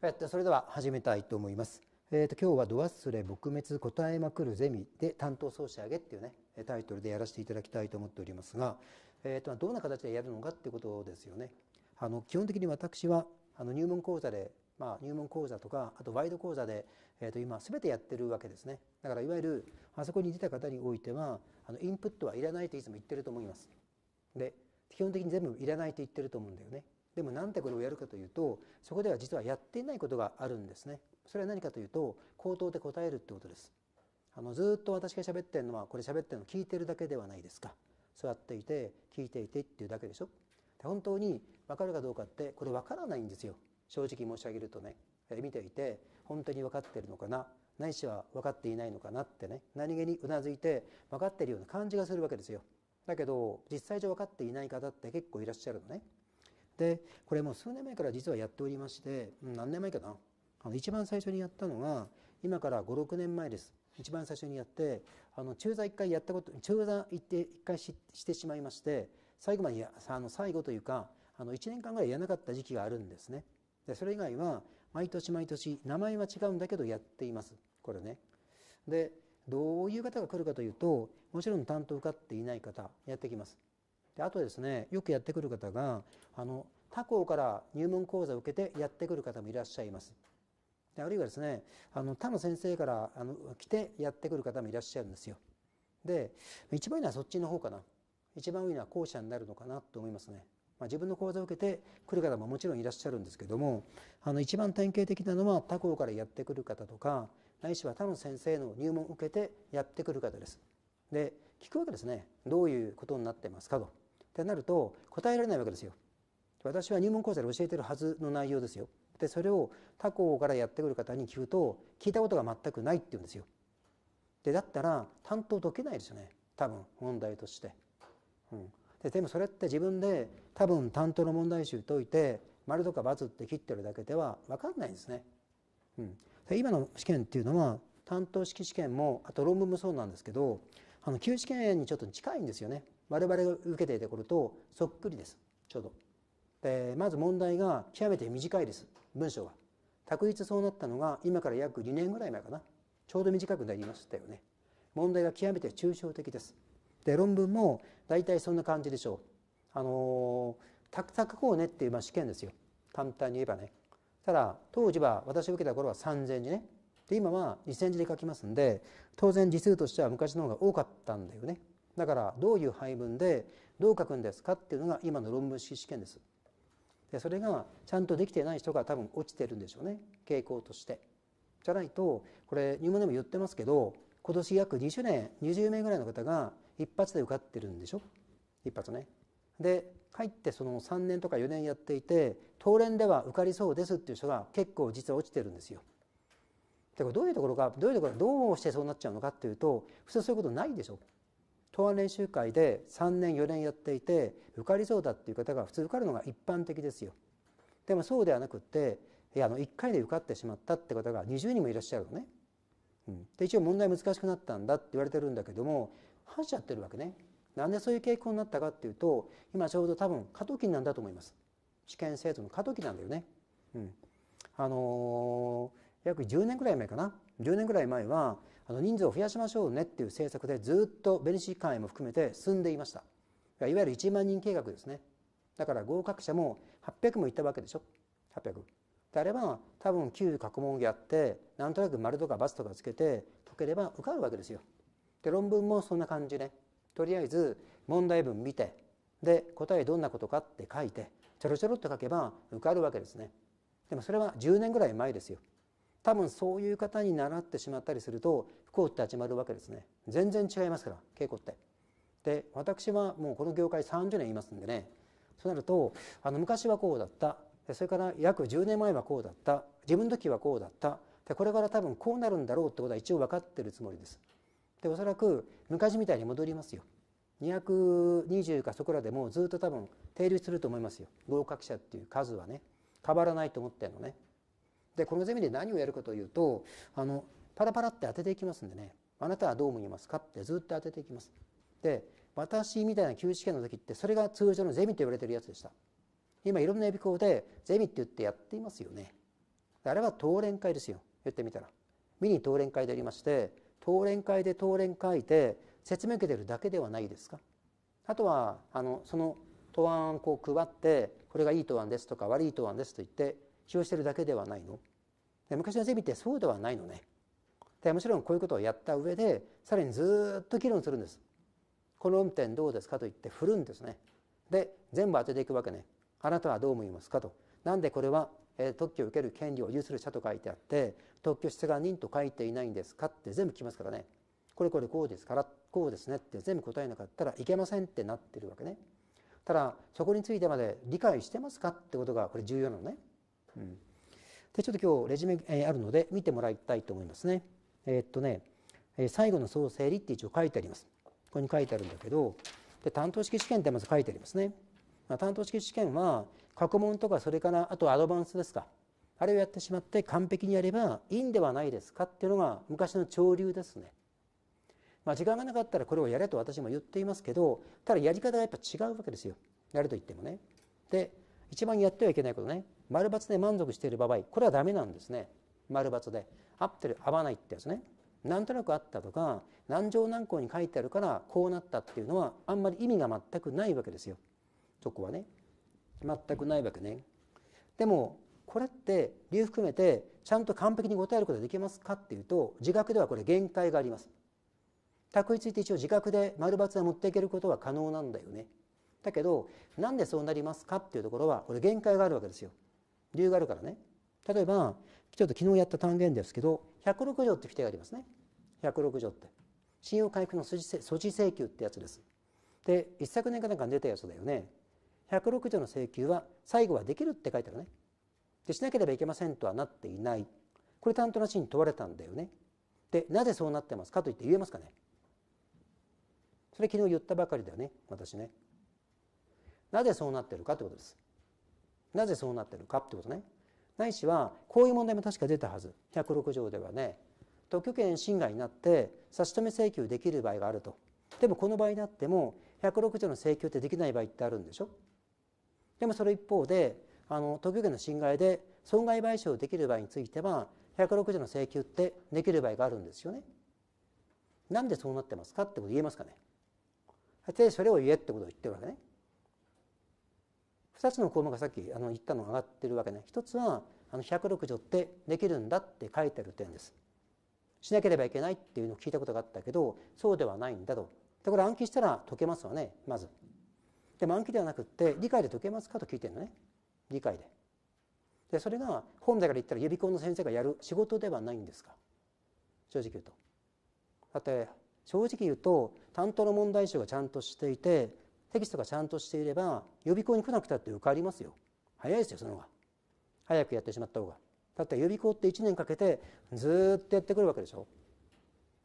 えっと、それでは始めたいと思います。えっと、今日は「ド忘れ撲滅答えまくるゼミ」で担当総仕上げっていうねタイトルでやらせていただきたいと思っておりますが、えっと、どんな形でやるのかってことですよね。あの基本的に私はあの入門講座で、まあ、入門講座とかあとワイド講座で、えっと、今べてやってるわけですね。だからいわゆるあそこに出た方においてはあのインプットはいらないといつも言ってると思います。で基本的に全部いらないと言ってると思うんだよね。でもなんでこれをやるかというとそこでは実はやっていないことがあるんですねそれは何かというと口頭で答えるってことですあのずっと私が喋ってるのはこれ喋ってるの聞いてるだけではないですか座っていて聞いていてっていうだけでしょ本当に分かるかどうかってこれ分からないんですよ正直申し上げるとね、えー、見ていて本当に分かってるのかなないしは分かっていないのかなってね何気にうなずいて分かってるような感じがするわけですよだけど実際上分かっていない方って結構いらっしゃるのねでこれも数年前から実はやっておりまして何年前かなあの一番最初にやったのが今から56年前です一番最初にやってあの駐在一回やったこと駐在行って一回ししてしまいまして最後まであの最後というかあの1年間ぐらいやらなかった時期があるんですねでそれ以外は毎年毎年名前は違うんだけどやっていますこれねでどういう方が来るかというともちろん担当受かっていない方やってきますであとですねよくやってくる方があの他校から入門講座を受けてやってくる方もいらっしゃいます。であるいはですねあの他の先生からあの来てやってくる方もいらっしゃるんですよ。で一番いいのはそっちの方かな一番いいのは後者になるのかなと思いますね。まあ、自分の講座を受けてくる方ももちろんいらっしゃるんですけどもあの一番典型的なのは他校からやってくる方とかないしは他の先生の入門を受けてやってくる方です。で聞くわけですねどういうことになってますかと。ってなると答えられないわけですよ。私は入門講座で教えてるはずの内容ですよ。でそれを他校からやってくる方に聞くと聞いたことが全くないって言うんですよ。でだったら担当解けないですよね多分問題として。うん、ででもそれって自分で多分担当の問題集解いて丸とか×って切ってるだけでは分かんないんですね。うん、で今の試験っていうのは担当式試験もあと論文もそうなんですけどあの旧試験にちょっと近いんですよね。我々が受けていた頃とそっくりですちょうどでまず問題が極めて短いです文章は択一そうなったのが今から約2年ぐらい前かなちょうど短くなりましたよね問題が極めて抽象的ですで論文も大体そんな感じでしょうあのタクタクこうねっていうまあ試験ですよ簡単に言えばねただ当時は私受けた頃は3000字ねで今は2000字で書きますんで当然字数としては昔の方が多かったんだよねだからどういう配分でどう書くんですかっていうのが今の論文式試験です。でそれがちゃんとできていない人が多分落ちてるんでしょうね傾向として。じゃないとこれ入門でも言ってますけど今年約20年20名ぐらいの方が一発で受かってるんでしょ一発ね。で入ってその3年とか4年やっていて当連では受かりそうですっていう人が結構実は落ちてるんですよ。でこれどういうところかどういうところどうしてそうなっちゃうのかっていうと普通そういうことないでしょ。答案練習会で3年4年やっていて受かりそうだっていう方が普通受かるのが一般的ですよ。でもそうではなくっていやあの1回で受かってしまったって方が20人もいらっしゃるのね。うん、で一応問題難しくなったんだって言われてるんだけども反しちゃってるわけね。なんでそういう傾向になったかっていうと今ちょうど多分過渡期なんだと思います。試験制度の過渡期なんだよね。うん、あのー、約10年ぐらい前かな10年ぐらい前はあの人数を増やしましょうねっていう政策でずっとベネシ会も含めて進んでいましたいわゆる1万人計画ですねだから合格者も800もいったわけでしょ800であれば多分旧学去問やってなんとなく丸とか×とかつけて解ければ受かるわけですよで論文もそんな感じねとりあえず問題文見てで答えどんなことかって書いてちょろちょろっと書けば受かるわけですねでもそれは10年ぐらい前ですよ多分そういう方に習ってしまったりすると不幸って始まるわけですね全然違いますから稽古ってで私はもうこの業界30年いますんでねそうなるとあの昔はこうだったそれから約10年前はこうだった自分の時はこうだったでこれから多分こうなるんだろうってことは一応分かってるつもりですでおそらく昔みたいに戻りますよ220かそこらでもうずっと多分定留すると思いますよ合格者っていう数はね変わらないと思ってんのねでこのゼミで何をやるかというとあのパラパラって当てていきますんでねあなたはどう思いますかってずっと当てていきますで私みたいな旧試験の時ってそれが通常のゼミと言われてるやつでした今いろんな予備校でゼミって言ってやっていますよねあれは当連会ですよ言ってみたらミニ当連会でありまして当連会で当連会で説明受けてるだけではないですかあとはあのその答案をこう配ってこれがいい答案ですとか悪い答案ですと言って使用してるだけではないの昔のゼミってそうではないのねでもちろんこういうことをやった上でさらにずっと議論するんですこの論点どうですかと言って振るんですねで全部当てていくわけねあなたはどう思いますかとなんでこれは、特許を受ける権利を有する者と書いてあって特許出願人と書いていないんですかって全部聞きますからねこれこれこうですからこうですねって全部答えなかったらいけませんってなってるわけねただそこについてまで理解してますかってことがこれ重要なのねでちょっと今日レジュメ、えあるので見てもらいたいと思いますね。えー、っとね、え最後の総整理って一応書いてあります。ここに書いてあるんだけどで担当式試験ってまず書いてありますね。まあ、担当式試験は過去問とかそれからあとアドバンスですかあれをやってしまって完璧にやればいいんではないですかっていうのが昔の潮流ですね。まあ、時間がなかったらこれをやれと私も言っていますけどただやり方がやっぱ違うわけですよやると言ってもね。で一番やってはいけないことね丸×で満足している場合これはダメなんですね丸×で合ってる合わないってやつねなんとなくあったとか何条何項に書いてあるからこうなったっていうのはあんまり意味が全くないわけですよそこはね全くないわけねでもこれって理由含めてちゃんと完璧に答えることができますかっていうと自覚ではこれ限界があります卓ついて一応自覚で丸×は持っていけることは可能なんだよねだけどなんでそうなりますかっていうところはこれ限界があるわけですよ理由があるからね例えばちょっと昨日やった単元ですけど106条って規定がありますね106条って信用回復の措置請求ってやつですで一昨年かなんか出たやつだよね106条の請求は最後はできるって書いてあるねでしなければいけませんとはなっていないこれ担当の市に問われたんだよねでなぜそうなってますかと言って言えますかねそれ昨日言ったばかりだよね私ねなぜそうなってるかってことです。なぜそうなってるかいうことね。ないしはこういう問題も確か出たはず106条ではね特許権侵害になって差し止め請求できる場合があるとでもこの場合であっても106条の請求ってできない場合ってあるんでしょでもその一方であの特許権の侵害で損害賠償できる場合については106条の請求ってできる場合があるんですよね。なんでそうなってますかってこと言えますかね。でそれを言えってことを言ってるわけね。2つの項目がさっきあの言ったのが上がってるわけね1つはあの106条ってできるんだって書いてある点です。しなければいけないっていうのを聞いたことがあったけどそうではないんだと。でこれ暗記したら解けますわねまず。でも暗記ではなくって理解で解けますかと聞いてるのね理解で。でそれが本だから言ったら予備校の先生がやる仕事ではないんですか正直言うと。だって正直言うと担当の問題集がちゃんとしていてテキストがちゃんとしていれば予備校に来なくたって受かりますよ早いですよその方が早くやってしまった方がだって予備校って1年かけてずっとやってくるわけでしょ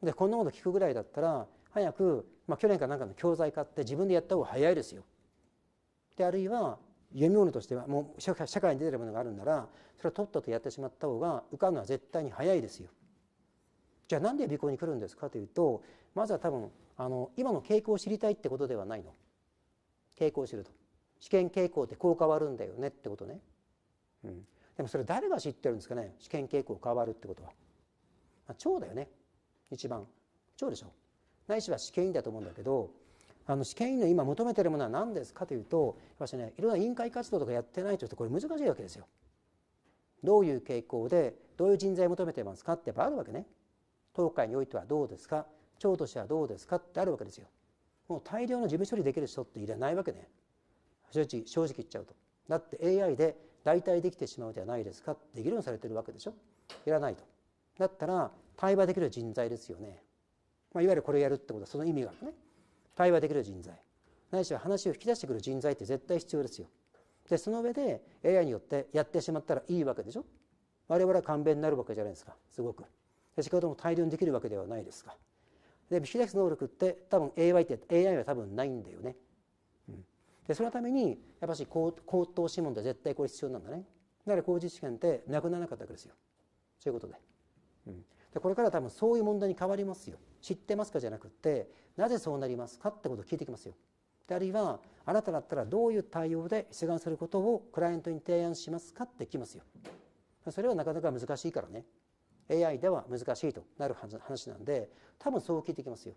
でこんなこと聞くぐらいだったら早く、まあ、去年かなんかの教材買って自分でやった方が早いですよであるいは読み物としてはもう社会に出てるものがあるんならそれはとっととやってしまった方が受かるのは絶対に早いですよじゃあなんで予備校に来るんですかというとまずは多分あの今の傾向を知りたいってことではないの傾向を知ると試験傾向ってこう変わるんだよねってことね、うん、でもそれ誰が知ってるんですかね試験傾向変わるってことは、まあ、腸だよね一番腸でしょないしは試験員だと思うんだけどあの試験員の今求めてるものは何ですかというとやっぱねいろんな委員会活動とかやってないとしてこれ難しいわけですよ。どういう傾向でどういう人材を求めてますかってやっぱあるわけね。東海においてはどうですか町としてはどうですかってあるわけですよ。もう大量の事務処理できる人っていらないわけね正直正直言っちゃうとだって AI で代替できてしまうではないですかできるようにされてるわけでしょいらないとだったら対話できる人材ですよね、まあ、いわゆるこれやるってことはその意味があるね対話できる人材ないしは話を引き出してくる人材って絶対必要ですよでその上で AI によってやってしまったらいいわけでしょ我々は勘弁になるわけじゃないですかすごくで仕事も大量にできるわけではないですかでき出き能力って多分 AI って AI は多分ないんだよね。うん、でそのためにやっぱし口頭諮問って絶対これ必要なんだね。だから工事試験ってなくならなかったわけですよ。そういうことで。うん、でこれから多分そういう問題に変わりますよ。知ってますかじゃなくてなぜそうなりますかってことを聞いてきますよ。であるいはあなただったらどういう対応で出願することをクライアントに提案しますかってきますよ。それはなかなか難しいからね。AI では難しいとなる話なんで多分そう聞いてきますよ。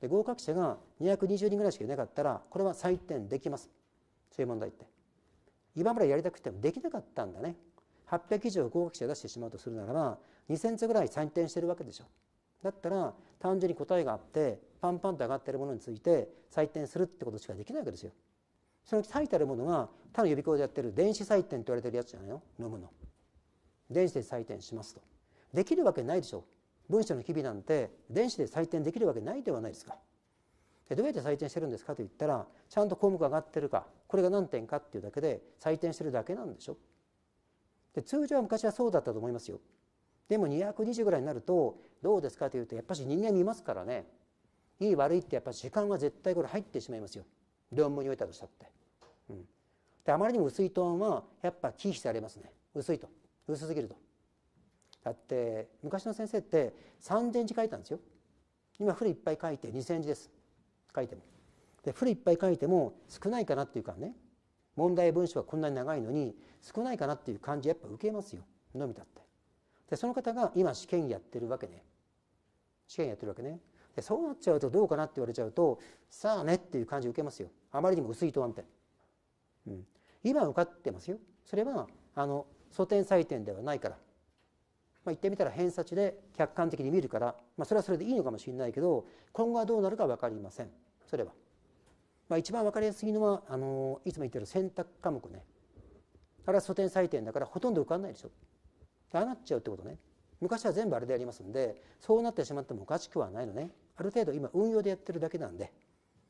で合格者が220人ぐらいしかいなかったらこれは採点できますそういう問題って今までやりたくてもできなかったんだね800以上合格者出してしまうとするならば2000つぐらい採点してるわけでしょだったら単純に答えがあってパンパンと上がってるものについて採点するってことしかできないわけですよその最たるものが他の予備校でやってる電子採点と言われてるやつじゃないの飲むの電子で採点しますとできるわけないでしょう文書の機微なんて電子で採点できるわけないではないですかでどうやって採点してるんですかと言ったらちゃんと項目上がってるかこれが何点かっていうだけで採点してるだけなんでしょで通常は昔はそうだったと思いますよでも220ぐらいになるとどうですかというとやっぱり人間見ますからねいい悪いってやっぱり時間は絶対これ入ってしまいますよ論文においたとしたって、うん、であまりにも薄いトーンはやっぱ忌避されますね薄いと薄すぎるとだって昔の先生って3,000字書いたんですよ。今フルいっぱい書いて2,000字です。書いても。でフルいっぱい書いても少ないかなっていうかね問題文章はこんなに長いのに少ないかなっていう感じやっぱ受けますよのみだってでその方が今試験やってるわけね試験やってるわけねでそうなっちゃうとどうかなって言われちゃうとさあねっていう感じ受けますよあまりにも薄い答案みたいな、うん、今受かってますよそれはあの素点採点ではないからまあ、言ってみたら偏差値で客観的に見るから、まあ、それはそれでいいのかもしれないけど今後はどうなるか分かりませんそれは。まあ、一番分かりやすいのはあのいつも言ってる選択科目ねあれは素点採点だからほとんど受かんないでしょああなっちゃうってことね昔は全部あれでやりますんでそうなってしまってもおかしくはないのねある程度今運用でやってるだけなんで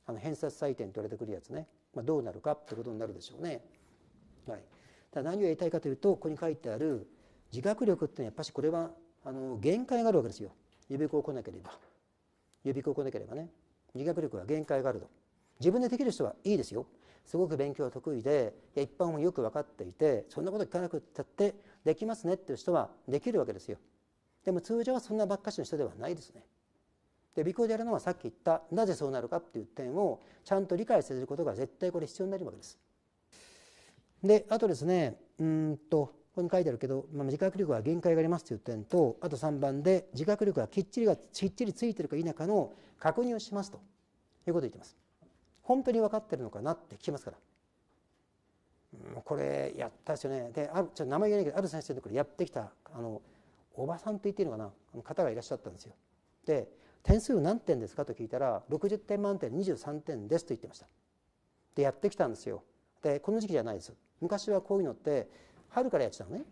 あの偏差採点と言われてくるやつね、まあ、どうなるかってことになるでしょうね。はい、だ何をいたいかというとここに書いてある自学力ってのはやっぱしこれはあの限界があるわけですよ予備校来なければ予備校来なければね自学力は限界があると自分でできる人はいいですよすごく勉強得意で一般もよく分かっていてそんなこと聞かなくたってできますねっていう人はできるわけですよでも通常はそんなばっかしの人ではないですねで尾行でやるのはさっき言ったなぜそうなるかっていう点をちゃんと理解することが絶対これ必要になるわけですであとですねうんとここに書いてあるけど、まあ、自覚力は限界がありますという点とあと3番で自覚力がきっちりがきっちりついてるか否かの確認をしますということを言ってます。本当に分かってるのかなって聞きますから。うん、これやったですよね。であるちょっと名前言えないけどある先生のところやってきたあのおばさんと言っていいのかなあの方がいらっしゃったんですよ。で点数何点ですかと聞いたら60点満点23点ですと言ってました。でやってきたんですよ。でこの時期じゃないです。昔はこういうのって春からやってたのね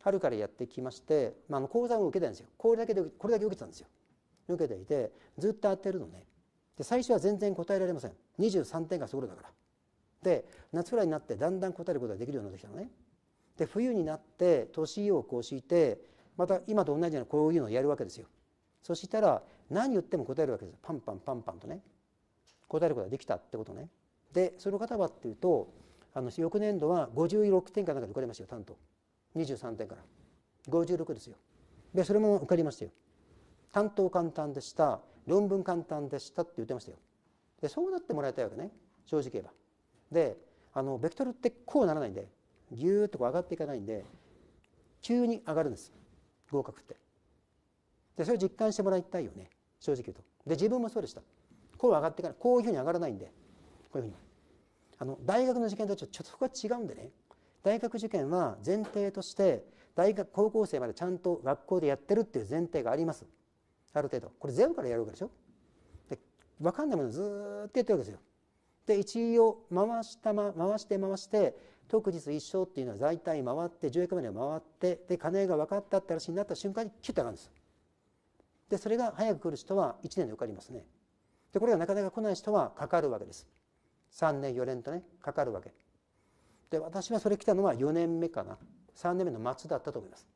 春からやってきまして、まあ、の講座も受けたんですよこれだけでこれだけ受けてたんですよ受けていてずっと当てるのねで最初は全然答えられません23点がそこだからで夏ぐらいになってだんだん答えることができるようになってきたのねで冬になって年を越してまた今と同じようなこういうのをやるわけですよそしたら何言っても答えるわけですパンパンパンパンとね答えることができたってことねでその方はっていうとあの翌年度は56点かなんかで受かりましたよ担当23点から56ですよでそれも受かりましたよ担当簡単でした論文簡単でしたって言ってましたよでそうなってもらいたいわけね正直言えばであのベクトルってこうならないんでぎゅーっとこう上がっていかないんで急に上がるんです合格ってでそれを実感してもらいたいよね正直言うとで自分もそうでしたこう上がっていかないこういうふうに上がらないんでこういうふうにあの大学の受験とちょっとそこは違うんでね大学受験は前提として大学高校生までちゃんと学校でやってるっていう前提がありますある程度これゼロからやるわけでしょで分かんないものずっとやってるわけですよで一応回した、ま、回して回して特日一生っていうのは大体回って10役までは回ってで金が分かったって話になった瞬間にキュッと上がるんですでそれが早く来る人は1年で受かりますねでこれがなかなか来ない人はかかるわけです3年4年とねかかるわけで私はそれ来たのは4年目かな3年目の末だったと思います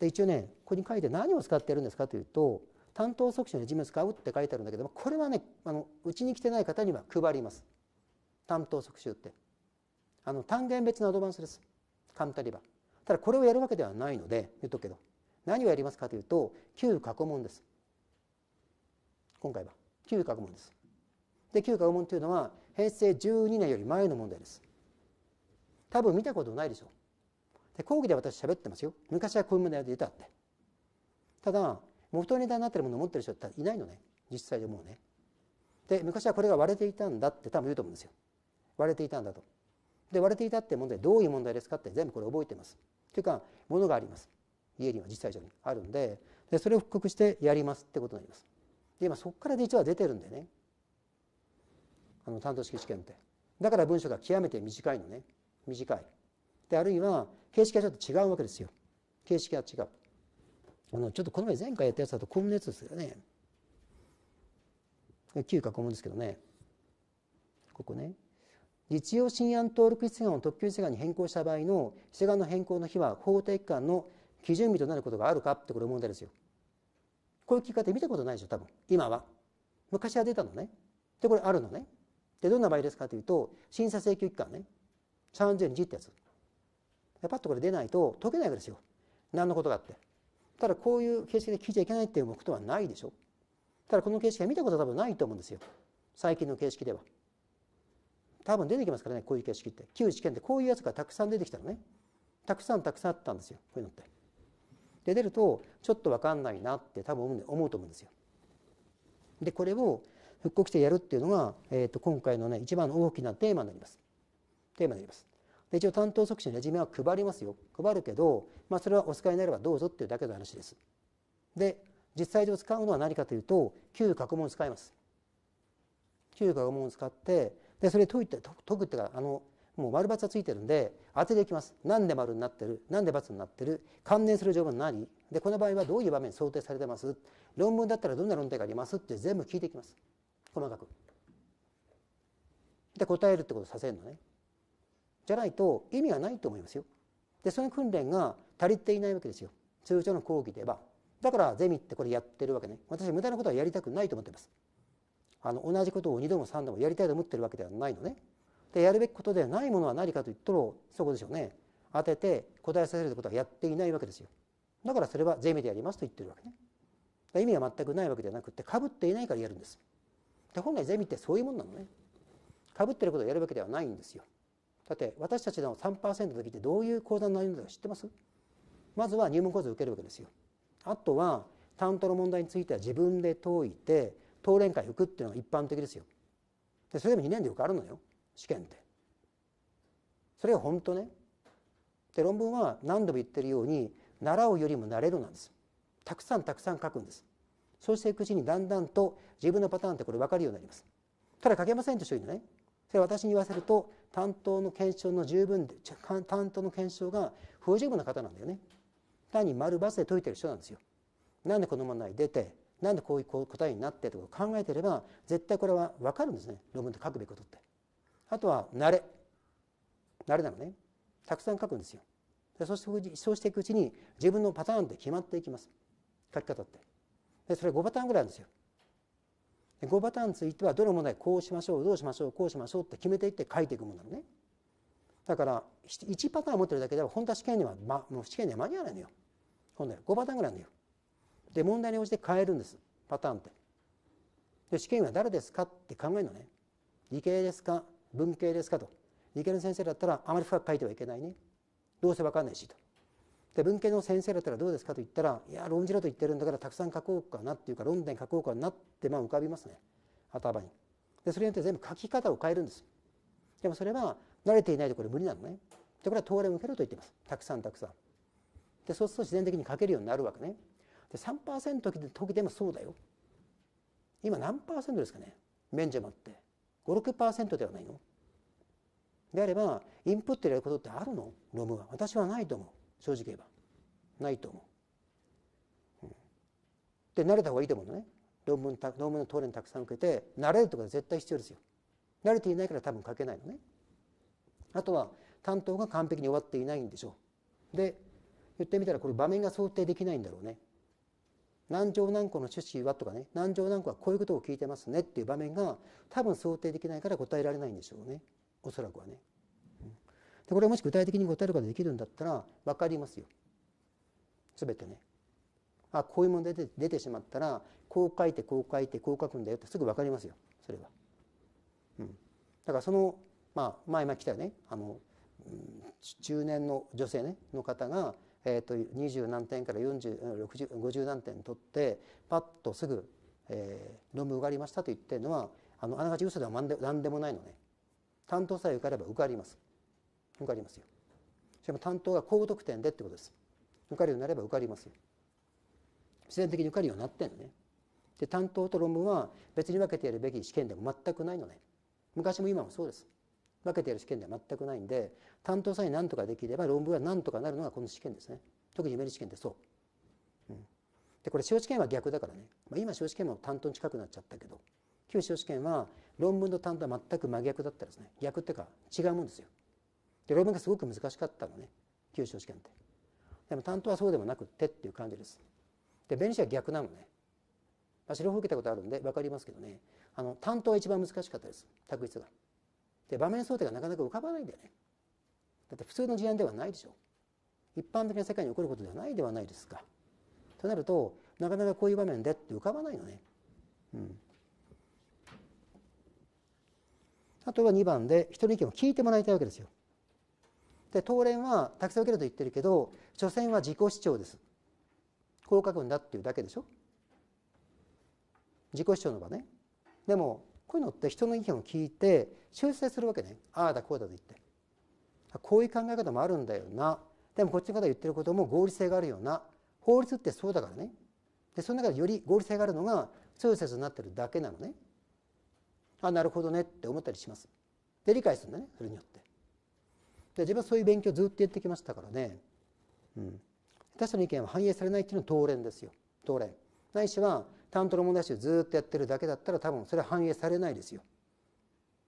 で一応ねここに書いて何を使ってるんですかというと担当促進の事務使うって書いてあるんだけどこれはねうちに来てない方には配ります担当促進ってあの単元別のアドバンスです簡単に言えばただこれをやるわけではないので言っとくけど何をやりますかというと旧過去問です今回は旧過去問ですで旧過去問というのは平成12年より前の問題です多分見たことないでしょうで講義で私喋ってますよ昔はこういう問題で出たってただ元ネタになってるものを持ってる人っていないのね実際でもうねで昔はこれが割れていたんだって多分言うと思うんですよ割れていたんだとで割れていたって問題どういう問題ですかって全部これ覚えてますというかものがあります家には実際上にあるんででそれを復刻してやりますってことになりますで今そこから実は出てるんでねあの担当式試験ってだから文章が極めて短いのね短いであるいは形式がちょっと違うわけですよ形式が違うあのちょっとこの前前回やったやつだとこんのやつですよね9か公文ですけどねここね実用新案登録出願を特急出願に変更した場合の出願の変更の日は法定期間の基準日となることがあるかってこれ問題ですよこういう聞き方見たことないでしょ多分今は昔は出たのねでこれあるのねでどんな場合ですかというと審査請求期間ね30日ってやつパッとこれ出ないと解けないわけですよ何のことがあってただこういう形式で聞いちゃいけないっていう目とはないでしょただこの形式は見たことは多分ないと思うんですよ最近の形式では多分出てきますからねこういう形式って旧試験ってこういうやつがたくさん出てきたのねたくさんたくさんあったんですよこういうのってで出るとちょっと分かんないなって多分思うと思うんですよでこれを復刻してやるっていうのが、えー、と今回のね一番大きなテーマになります。テーマになります。で一応担当促進のレジュメは配りますよ配るけど、まあ、それはお使いになればどうぞっていうだけの話です。で実際上使うのは何かというと旧過去問を使います。旧過去問を使ってでそれ解いて解くっていうかあのもう丸×がついてるんで当てていきます。なんで丸になってるなんで×になってる関連する条文何でこの場合はどういう場面想定されてます論文だったらどんな論点がありますって全部聞いていきます。細かく。で答えるってことさせるのね。じゃないと意味がないと思いますよ。でその訓練が足りていないわけですよ通常の講義では。だからゼミってこれやってるわけね。私無駄なことはやりたくないと思ってます。あの同じことを2度も3度もやりたいと思ってるわけではないのね。でやるべきことではないものは何かと言ったらそこでしょうね。当てて答えさせるってことはやっていないわけですよ。だからそれはゼミでやりますと言ってるわけね。意味は全くないわけではなくてかぶっていないからやるんです。で本来ゼミってそういうもんなのねかぶってることをやるわけではないんですよだって私たちの3%の時ってどういう講座になるのか知ってますまずは入門講座を受けるわけですよあとは担当の問題については自分で解いて討論会を受くっていうのが一般的ですよでそれでも2年でよくあるのよ試験ってそれが本当ねで論文は何度も言ってるように習うよりも慣れるなんですたくさんたくさん書くんですそうしていくうちにだんだんと自分のパターンってこれ分かるようになります。ただ書けませんとしてういのね。それ私に言わせると担当の検証の十分で担当の検証が不十分な方なんだよね。単に丸バスで解いてる人なんですよ。なんでこの問題出てなんでこういう答えになってとか考えてれば絶対これは分かるんですね論文で書くべきことって。あとは慣れ慣れなのねたくさん書くんですよ。そしてそうしていくうちに自分のパターンって決まっていきます書き方って。でそれ5パターンぐらいあるんですよ。5パターンについてはどれも題こうしましょうどうしましょうこうしましょうって決めていって書いていくものなのね。だから1パターン持ってるだけでは本当は試験には、ま、もう試験には間に合わないのよ。本来5パターンぐらいのよ。で問題に応じて変えるんですパターンって。で試験は誰ですかって考えるのね。理系ですか文系ですかと。理系の先生だったらあまり深く書いてはいけないね。どうせ分かんないしと。で文系の先生だったらどうですかと言ったらいや論じろと言ってるんだからたくさん書こうかなっていうか論点書こうかなってまあ浮かびますね頭に。でそれによって全部書き方を変えるんです。でもそれは慣れていないとこれ無理なのね。でこれは東レを受けると言ってますたくさんたくさん。でそうすると自然的に書けるようになるわけね。で3%の時でもそうだよ。今何パーセントですかね免除もあって56%ではないのであればインプットやることってあるのロムは私はないと思う。正直言えばないと思う。うん、で慣れた方がいいと思うのね論文論文の討論たくさん受けて慣れるとか絶対必要ですよ。慣れていないから多分書けないのね。あとは担当が完璧に終わっていないんでしょう。で言ってみたらこれ場面が想定できないんだろうね。何条何個の趣旨はとかね何条何個はこういうことを聞いてますねっていう場面が多分想定できないから答えられないんでしょうねおそらくはね。これもし具体的に答えることができるんだったら分かりますよ全てね。あこういう問題で出てしまったらこう書いてこう書いてこう書くんだよってすぐ分かりますよそれは。うん、だからその、まあ、前々来たよねあの、中年の女性、ね、の方が、えーと、と2何点から4050何点取ってパッとすぐ、えー、論文受かりましたと言ってるのはあのあながち嘘では何で何でもないのね担当さえ受かれば受かります。受かりますよしかも担当が高得点でってことです受かるようになれば受かりますよ自然的に受かるようになってんのねで担当と論文は別に分けてやるべき試験でも全くないのね昔も今もそうです分けてやる試験では全くないんで担当さえ何とかできれば論文は何とかなるのがこの試験ですね特にメル試験ってそう、うん、でこれ司法試験は逆だからね、まあ、今司法試験も担当に近くなっちゃったけど旧司法試験は論文と担当は全く真逆だったですね逆っていうか違うもんですよで論文がすごく難しかったのね九州試験ってでも担当はそうでもなくてっていう感じですで弁理士は逆なのね、まあ、治療を受けたことあるんで分かりますけどねあの担当は一番難しかったです択一がで場面想定がなかなか浮かばないんだよねだって普通の事案ではないでしょ一般的な世界に起こることではないではないですかとなるとなかなかこういう場面でって浮かばないのねうんあとは2番で人の意見を聞いてもらいたいわけですよで東連はくさん受けると言ってるけど所詮は自己主張ですこう書くんだっていうだけでしょ自己主張の場ねでもこういうのって人の意見を聞いて修正するわけねああだこうだと言ってこういう考え方もあるんだよなでもこっちの方が言ってることも合理性があるよな法律ってそうだからねでその中でより合理性があるのが通説になってるだけなのねあなるほどねって思ったりしますで理解するんだねそれによってで自分はそういう勉強をずっとやってきましたからね、うん、他者の意見は反映されないっていうのは当連ですよ当連ないしは担当の問題集をずっとやってるだけだったら多分それは反映されないですよ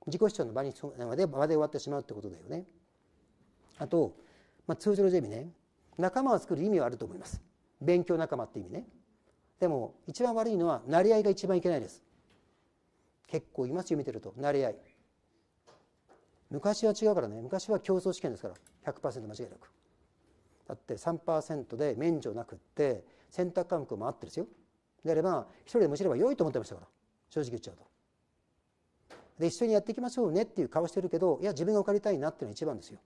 自己主張の場にまで場で終わってしまうってことだよねあと、まあ、通常のゼミね仲間を作る意味はあると思います勉強仲間って意味ねでも一番悪いのはなり合いが一番いけないです結構いますよ見てるとなり合い昔は違うからね昔は競争試験ですから100%間違いなくだって3%で免除なくって選択科目もあってですよであれば一人でも知れば良いと思ってましたから正直言っちゃうとで一緒にやっていきましょうねっていう顔してるけどいや自分が受かりたいなっていうのが一番ですよ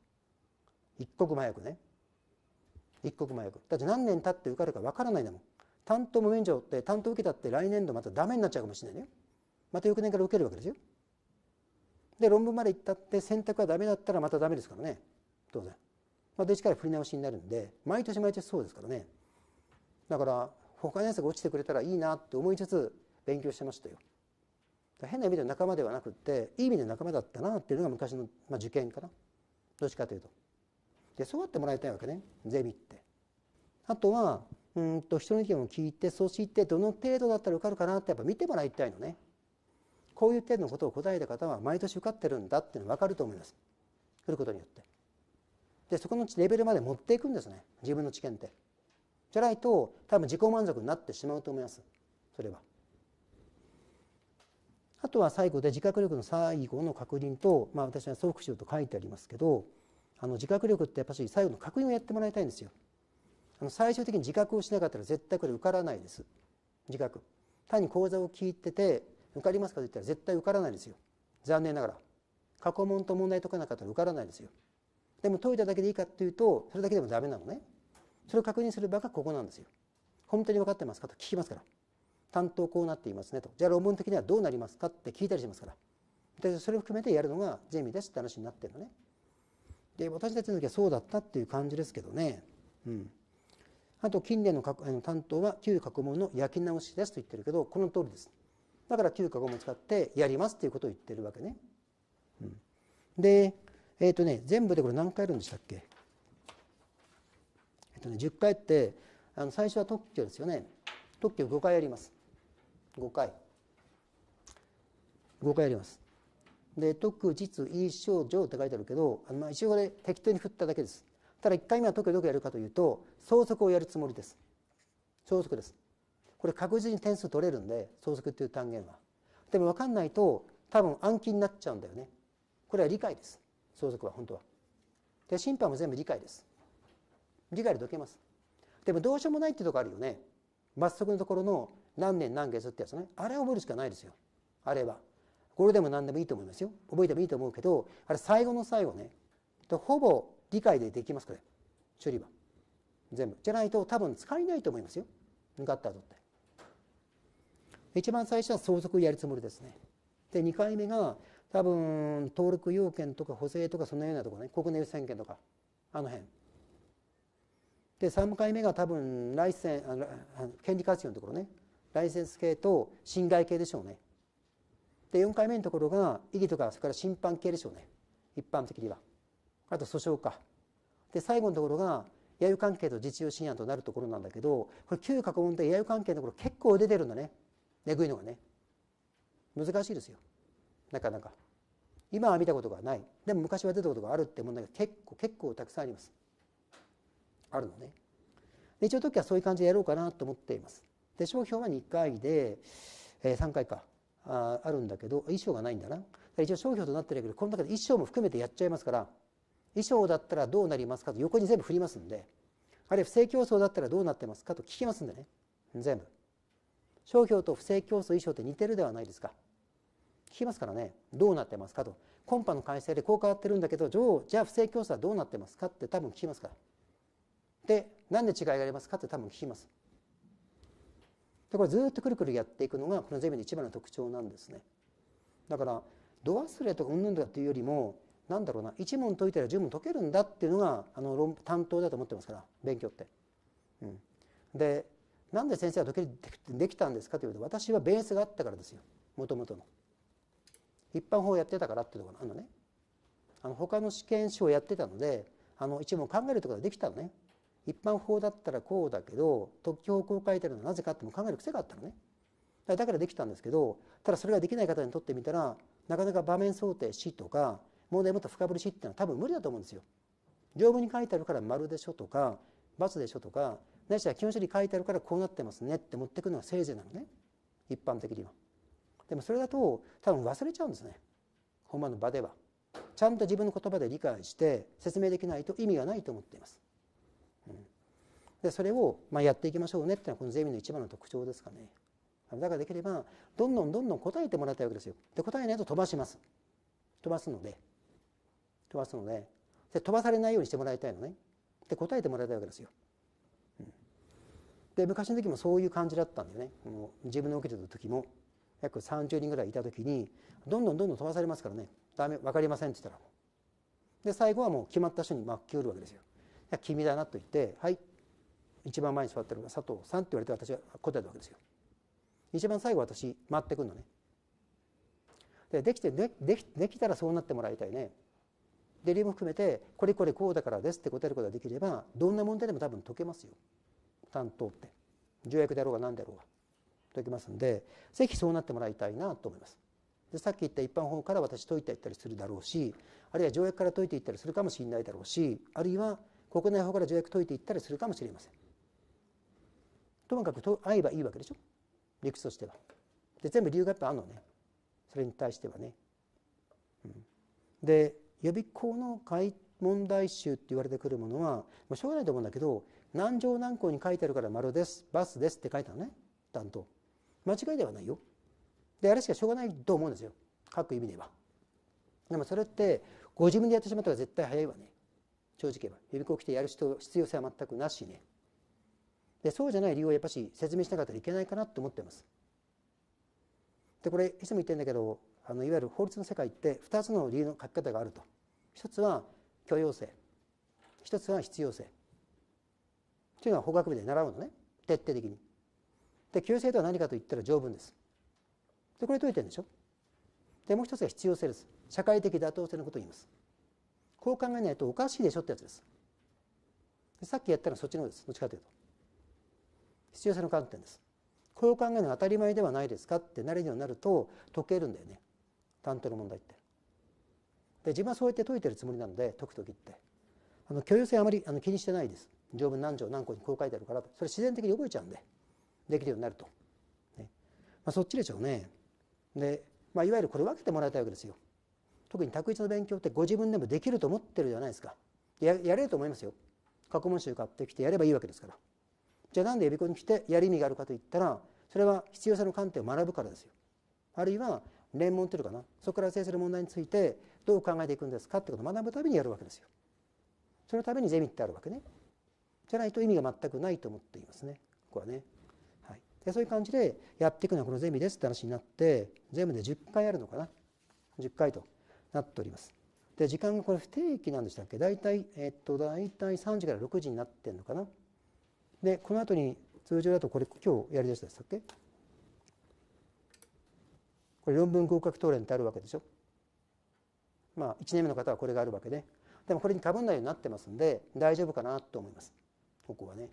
一刻も早くね一刻も早くだって何年経って受かるか分からないんだもん担当も免除って担当受けたって来年度またダメになっちゃうかもしれないねまた翌年から受けるわけですよで論文まで行ったって選択がダメだったらまたダメですからね当然。まあ、弟子から振り直しになるんで毎年毎年そうですからねだから他のやつが落ちてくれたらいいなって思いつつ勉強してましたよ。変な意味で仲間ではなくていい意味で仲間だったなっていうのが昔の、まあ、受験かなどっちかというと。でそうやってもらいたいわけねゼミって。あとはうんと人の意見を聞いてそうしてどの程度だったら受かるかなってやっぱ見てもらいたいのね。こういう点のことを答えた方は毎年受かってるんだっていうのが分かると思います来ることによってでそこのレベルまで持っていくんですね自分の知見ってじゃないと多分自己満足になってしまうと思いますそれはあとは最後で自覚力の最後の確認と、まあ、私は総復習と書いてありますけどあの自覚力ってやっぱり最後の確認をやってもらいたいんですよあの最終的に自覚をしなかったら絶対これ受からないです自覚単に講座を聞いてて受かりますかと言ったら絶対受からないですよ残念ながら過去問と問題解かなかったら受からないですよでも解いただけでいいかっていうとそれだけでもダメなのねそれを確認する場がここなんですよ本当に分かってますかと聞きますから担当こうなっていますねとじゃあ論文的にはどうなりますかって聞いたりしますからでそれを含めてやるのがゼミですって話になってるのねで私たちの時はそうだったっていう感じですけどねうんあと近年の担当は旧過去問の焼き直しですと言ってるけどこの通りですだから9か5も使ってやりますっていうことを言ってるわけね。うん、で、えっ、ー、とね、全部でこれ何回やるんでしたっけえっ、ー、とね、10回ってあの最初は特許ですよね。特許5回やります。5回。5回やります。で、特、実、意、症状って書いてあるけど、あのまあ一応これ適当に振っただけです。ただ1回目は特許どこやるかというと、相続をやるつもりです。相続です。これ確実に点数取れるんで相続っていう単元は。でも分かんないと多分暗記になっちゃうんだよね。これは理解です。相続は本当は。で審判も全部理解です。理解で解けます。でもどうしようもないっていうとこあるよね。罰則のところの何年何月ってやつね。あれを覚えるしかないですよ。あれは。これでも何でもいいと思いますよ。覚えてもいいと思うけど、あれ最後の最後ね。ほぼ理解でできます、これ。処理は。全部。じゃないと多分使えないと思いますよ。向かった後って。一番最初は相続やるつもりですね。で、2回目が多分登録要件とか補正とかそのようなとこね、国内選権とか、あの辺。で、3回目が多分ライセン、あ権利活用のところね、ライセンス系と侵害系でしょうね。で、4回目のところが異議とか、それから審判系でしょうね。一般的には。あと訴訟か。で、最後のところが、弥生関係と実用信案となるところなんだけど、これ、旧過去問題弥生関係のところ結構出てるんだね。えぐいのがね難しいですよなかなか今は見たことがないでも昔は出たことがあるって問題が結構結構たくさんありますあるのね一応時はそういう感じでやろうかなと思っていますで商標は2回で、えー、3回かああるんだけど衣装がないんだな一応商標となってるけどこの中で衣装も含めてやっちゃいますから衣装だったらどうなりますかと横に全部振りますんであるいは不正競争だったらどうなってますかと聞きますんでね全部商標と不正競争衣装って似てるではないですか聞きますからねどうなってますかとコンパの改正でこう変わってるんだけどじゃあ不正競争はどうなってますかって多分聞きますからで何で違いがありますかって多分聞きますでこれずっとくるくるやっていくのがこのゼミの一番の特徴なんですねだから度忘れとかうんぬんとかっていうよりも何だろうな一問解いたら十問解けるんだっていうのがあの担当だと思ってますから勉強って。うん、でなんで先生は時計できたんですかというと私はベースがあったからですよもともとの一般法をやってたからっていうところあるのねあの他の試験紙をやってたのであの一問考えるところができたのね一般法だったらこうだけど特許法こう書いてるのはなぜかっても考える癖があったのねだからできたんですけどただそれができない方にとってみたらなかなか場面想定しとか問題もっと深掘りしっていうのは多分無理だと思うんですよ条文に書いてあるから丸でしょとか×でしょとかないしは基本書に書いてあるからこうなってますねって持ってくのはせいぜいなのね一般的には。でもそれだと多分忘れちゃうんですね本番の場では。ちゃんと自分の言葉で理解して説明できないと意味がないと思っています。うん、でそれをまあやっていきましょうねっていうのはこのゼミの一番の特徴ですかね。だからできればどんどんどんどん答えてもらいたいわけですよ。で答えないと飛ばします。飛ばすので飛ばすのでで飛ばされないようにしてもらいたいのね。で答えてもらいたいわけですよ。で昔の時もそういう感じだったんだよねこの自分の受けてた時も約30人ぐらいいた時にどんどんどんどん飛ばされますからね「ダメ分かりません」って言ったらで最後はもう決まった人に巻き寄るわけですよ「君だな」と言って「はい一番前に座ってるのが佐藤さん」って言われて私は答えたわけですよ一番最後私回ってくるのねでできてでできできたらそうなってもらいたいねで理由も含めてこれこれこうだからですって答えることができればどんな問題でも多分解けますよ担当って条約であろうが何であろうがときますんでぜひそうなってもらいたいなと思います。でさっき言った一般法から私解いていったりするだろうしあるいは条約から解いていったりするかもしれないだろうしあるいは国内法から条約解いていったりするかもしれません。ともかくと会えばいいわけでしょ理屈としては。で全部理由がやっぱあるのねそれに対してはね。うん、で予備校の問題集って言われてくるものはましょうがないと思うんだけど何条南港に書いてあるから丸ですバスですって書いたのね担当間違いではないよであれしかしょうがないと思うんですよ書く意味ではでもそれってご自分でやってしまったら絶対早いわね正直言えば予備校来てやる人必要性は全くなしねでそうじゃない理由をやっぱし説明しなかったらいけないかなと思ってますでこれいつも言ってるんだけどあのいわゆる法律の世界って2つの理由の書き方があると一つは許容性一つは必要性というのは法学部で習うのね徹底的に。で旧制とは何かと言ったら条文です。でこれ解いてるんでしょでもう一つが必要性です。社会的妥当性のことを言います。こう考えないとおかしいでしょってやつです。でさっきやったのはそっちの方です。どっちかというと。必要性の観点です。こう考えるのは当たり前ではないですかってなれるようになると解けるんだよね。担当の問題って。で自分はそうやって解いてるつもりなので解く時ってあの共有性あまりあの気にしてないです。条文何条何項にこう書いてあるからそれ自然的に覚えちゃうんでできるようになると、ねまあ、そっちでしょうねで、まあ、いわゆるこれ分けてもらいたいわけですよ特に択一の勉強ってご自分でもできると思ってるじゃないですかややれると思いますよ過去問集買ってきてやればいいわけですからじゃあなんで予備校に来てやる意味があるかといったらそれは必要性の観点を学ぶからですよあるいは連問というかなそこから生成する問題についてどう考えていくんですかってことを学ぶためにやるわけですよそのためにゼミってあるわけねじゃないと意味が全くないと思っていますねここはね。はい、でそういう感じでやっていくのはこのゼミですって話になって全部で10回あるのかな10回となっております。で時間がこれ不定期なんでしたっけ大体、えっと、大体3時から6時になってんのかなでこの後に通常だとこれ今日やりだしたでしたっけこれ論文合格討論ってあるわけでしょまあ1年目の方はこれがあるわけででもこれにかぶんないようになってますんで大丈夫かなと思いますこはね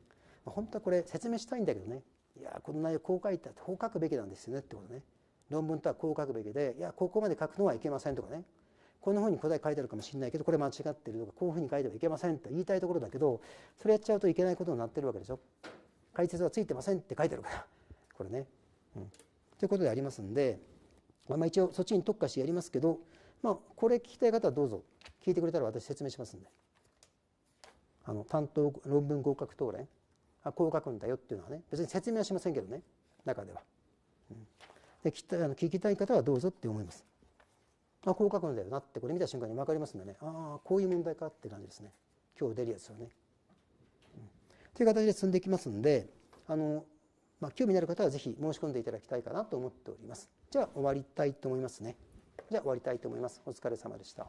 本当はこれ説明したいんだけどねいやこの内容こう書いたこう書くべきなんですよねってことね論文とはこう書くべきでいやここまで書くのはいけませんとかねこんなふうに答え書いてあるかもしれないけどこれ間違ってるとかこういうふうに書いてはいけませんって言いたいところだけどそれやっちゃうといけないことになってるわけでしょ解説はついてませんって書いてあるからこれね。うん、ということでありますんで、まあ、一応そっちに特化してやりますけど、まあ、これ聞きたい方はどうぞ聞いてくれたら私説明しますんで。あの担当論文合格答練あこう書くんだよっていうのはね別に説明はしませんけどね中では、うん、で聞きたあの聞きたい方はどうぞって思いますあこう書くんだよなってこれ見た瞬間に分かりますんでねああこういう問題かって感じですね今日出るやつはね、うん、という形で進んでいきますんであの、まあ、興味のある方は是非申し込んでいただきたいかなと思っておりますじゃあ終わりたいと思いますねじゃあ終わりたいと思いますお疲れ様でした